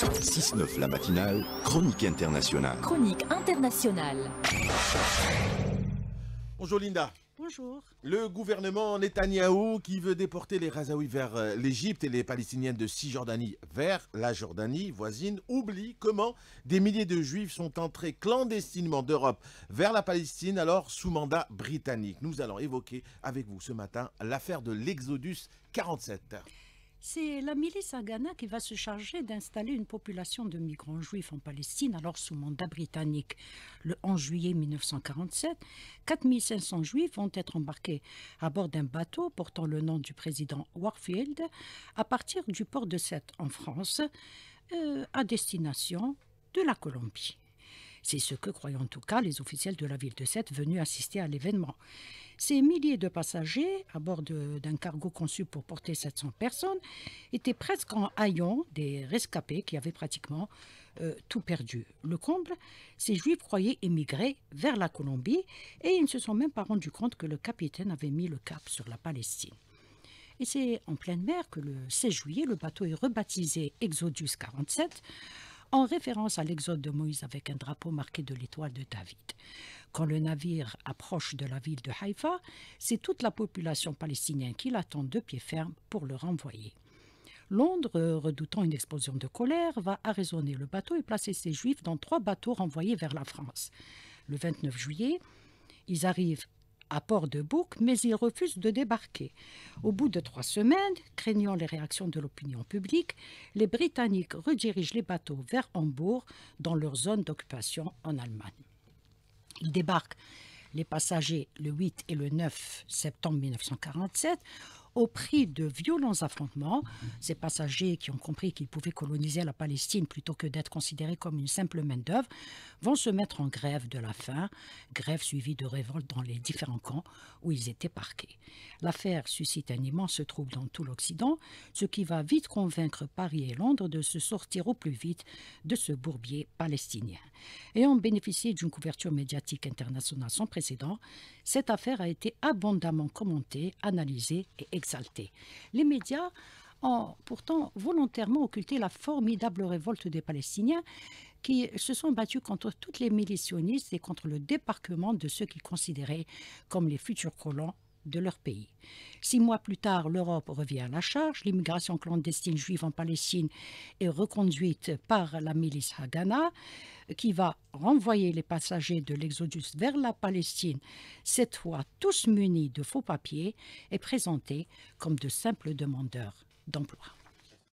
6-9 la matinale, chronique internationale. Chronique internationale. Bonjour Linda. Bonjour. Le gouvernement Netanyahou qui veut déporter les Razaouis vers euh, l'Égypte et les Palestiniennes de Cisjordanie vers la Jordanie voisine oublie comment des milliers de Juifs sont entrés clandestinement d'Europe vers la Palestine alors sous mandat britannique. Nous allons évoquer avec vous ce matin l'affaire de l'Exodus 47. C'est la milice Ghana qui va se charger d'installer une population de migrants juifs en Palestine, alors sous mandat britannique. Le 11 juillet 1947, 4500 juifs vont être embarqués à bord d'un bateau portant le nom du président Warfield à partir du port de Sète en France, euh, à destination de la Colombie. C'est ce que croyaient en tout cas les officiels de la ville de Sète venus assister à l'événement. Ces milliers de passagers, à bord d'un cargo conçu pour porter 700 personnes, étaient presque en haillons des rescapés qui avaient pratiquement euh, tout perdu. Le comble, ces juifs croyaient émigrer vers la Colombie et ils ne se sont même pas rendus compte que le capitaine avait mis le cap sur la Palestine. Et c'est en pleine mer que le 16 juillet, le bateau est rebaptisé Exodus 47 en référence à l'exode de Moïse avec un drapeau marqué de l'étoile de David. Quand le navire approche de la ville de Haïfa, c'est toute la population palestinienne qui l'attend de pied ferme pour le renvoyer. Londres, redoutant une explosion de colère, va arraisonner le bateau et placer ses juifs dans trois bateaux renvoyés vers la France. Le 29 juillet, ils arrivent à Port-de-Bouc, mais ils refusent de débarquer. Au bout de trois semaines, craignant les réactions de l'opinion publique, les Britanniques redirigent les bateaux vers Hambourg, dans leur zone d'occupation en Allemagne. Ils débarquent les passagers le 8 et le 9 septembre 1947 au prix de violents affrontements. Ces passagers qui ont compris qu'ils pouvaient coloniser la Palestine plutôt que d'être considérés comme une simple main-d'œuvre vont se mettre en grève de la faim, grève suivie de révoltes dans les différents camps où ils étaient parqués. L'affaire suscite un immense trouble dans tout l'Occident, ce qui va vite convaincre Paris et Londres de se sortir au plus vite de ce bourbier palestinien. Ayant bénéficié d'une couverture médiatique internationale sans précédent, cette affaire a été abondamment commentée, analysée et examinée. Les médias ont pourtant volontairement occulté la formidable révolte des Palestiniens qui se sont battus contre toutes les milices sionistes et contre le débarquement de ceux qu'ils considéraient comme les futurs colons de leur pays. Six mois plus tard, l'Europe revient à la charge. L'immigration clandestine juive en Palestine est reconduite par la milice Haganah qui va renvoyer les passagers de l'Exodus vers la Palestine, cette fois tous munis de faux papiers, et présentés comme de simples demandeurs d'emploi.